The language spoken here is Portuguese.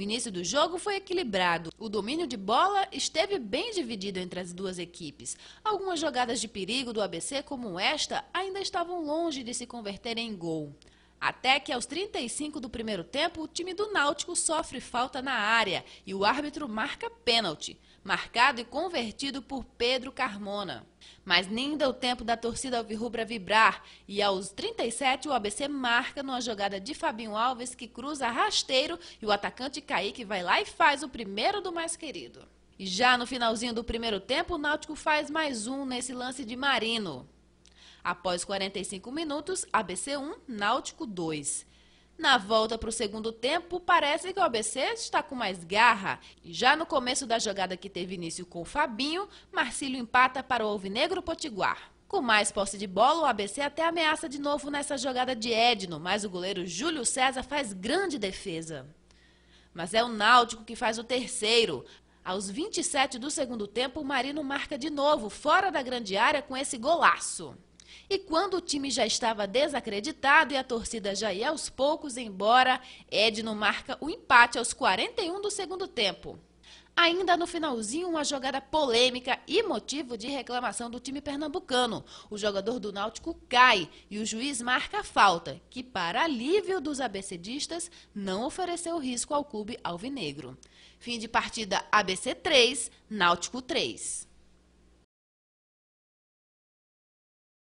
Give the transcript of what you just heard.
O início do jogo foi equilibrado. O domínio de bola esteve bem dividido entre as duas equipes. Algumas jogadas de perigo do ABC, como esta, ainda estavam longe de se converterem em gol. Até que aos 35 do primeiro tempo, o time do Náutico sofre falta na área e o árbitro marca pênalti, marcado e convertido por Pedro Carmona. Mas nem deu tempo da torcida alvirrubra vibrar e aos 37 o ABC marca numa jogada de Fabinho Alves que cruza rasteiro e o atacante Kaique vai lá e faz o primeiro do mais querido. E já no finalzinho do primeiro tempo, o Náutico faz mais um nesse lance de Marino. Após 45 minutos, ABC 1, Náutico 2. Na volta para o segundo tempo, parece que o ABC está com mais garra. Já no começo da jogada que teve início com o Fabinho, Marcílio empata para o Alvinegro Potiguar. Com mais posse de bola, o ABC até ameaça de novo nessa jogada de Edno, mas o goleiro Júlio César faz grande defesa. Mas é o Náutico que faz o terceiro. Aos 27 do segundo tempo, o Marino marca de novo, fora da grande área, com esse golaço. E quando o time já estava desacreditado e a torcida já ia aos poucos embora, Edno marca o empate aos 41 do segundo tempo. Ainda no finalzinho, uma jogada polêmica e motivo de reclamação do time pernambucano. O jogador do Náutico cai e o juiz marca a falta, que, para alívio dos abecedistas, não ofereceu risco ao clube alvinegro. Fim de partida ABC 3, Náutico 3.